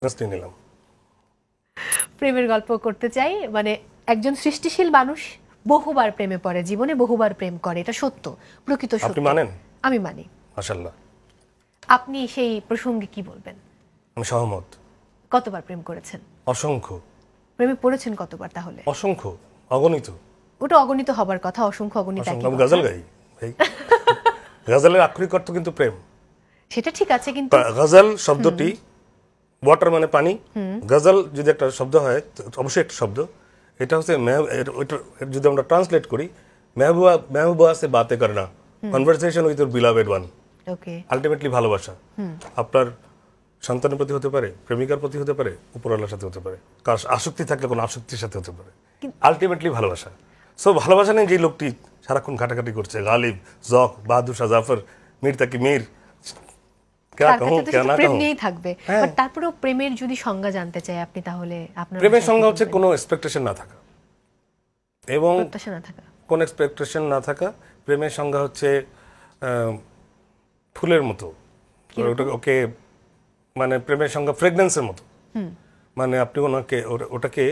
ইন্টারেস্টই নিলাম প্রেমের গল্প করতে চাই মানে একজন সৃষ্টিশীল মানুষ বহুবার প্রেমে পড়ে জীবনে বহুবার প্রেম করে এটা সত্য প্রকৃত সত্য আপনি মানেন আমি মানি মাশাআল্লাহ আপনি সেই প্রসঙ্গে কি বলবেন আমি সহমত কতবার প্রেম করেছেন অসংখ্য প্রেমে পড়েছেন কতবার তাহলে অসংখ্য অগণিত ওটা অগণিত হবার কথা অসংখ্য অগণিত আমি গজল গাই ভাই গজলের আক্ষরিক অর্থ কিন্তু প্রেম সেটা ঠিক আছে কিন্তু গজল শব্দটি ওয়াটার মানে পানি গজল যদি একটা শব্দ হয় অবশ্যই একটা শব্দ এটা হচ্ছে যদি আমরা ট্রান্সলেট করি মেহবুবা মেহবুবা সে বাতে করে না conversation with your beloved one ultimately ভালোবাসা আপনার সন্তানের প্রতি হতে পারে প্রেমিকার প্রতি হতে পারে উপরওয়ালার সাথে হতে পারে কারণ আসক্তি থাকলে কোনো আসক্তির সাথে হতে পারে আলটিমেটলি ভালোবাসা সো ভালোবাসা নেই যে লোকটি সারাক্ষণ ঘাটাঘাটি করছে গালিব জক বাহাদুর শাহ জাফর মির তাকি মীর হ্যাঁ। তারপরেও না থাকা প্রেমের সংজ্ঞা হচ্ছে ফুলের মতো ওকে মানে প্রেমের সংজ্ঞা ফ্রেগনেন্সের মতো মানে আপনি ওনাকে ওটাকে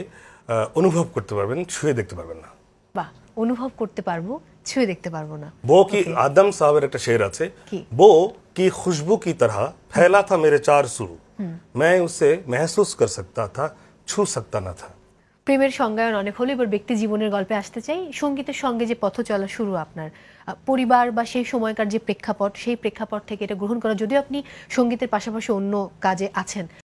অনুভব করতে পারবেন ছুঁয়ে দেখতে পারবেন না অনুভব করতে পারবো ছুঁয়ে দেখতে পারবো না বো কি আদম সাহেবের একটা শের আছে বো কি খুশবু কি তরহ ফেলা থা মেরে চার শুরু मैं উসে মহসুস কর সকতা থা ছু সকতা না থা প্রেমের সংজ্ঞায়ন অনেক হলো এবার ব্যক্তি জীবনের গল্পে আসতে চাই সঙ্গীতের সঙ্গে যে পথ চলা শুরু আপনার পরিবার বা সেই সময়কার যে প্রেক্ষাপট সেই প্রেক্ষাপট থেকে এটা গ্রহণ করা যদিও আপনি সঙ্গীতের পাশাপাশি অন্য কাজে আছেন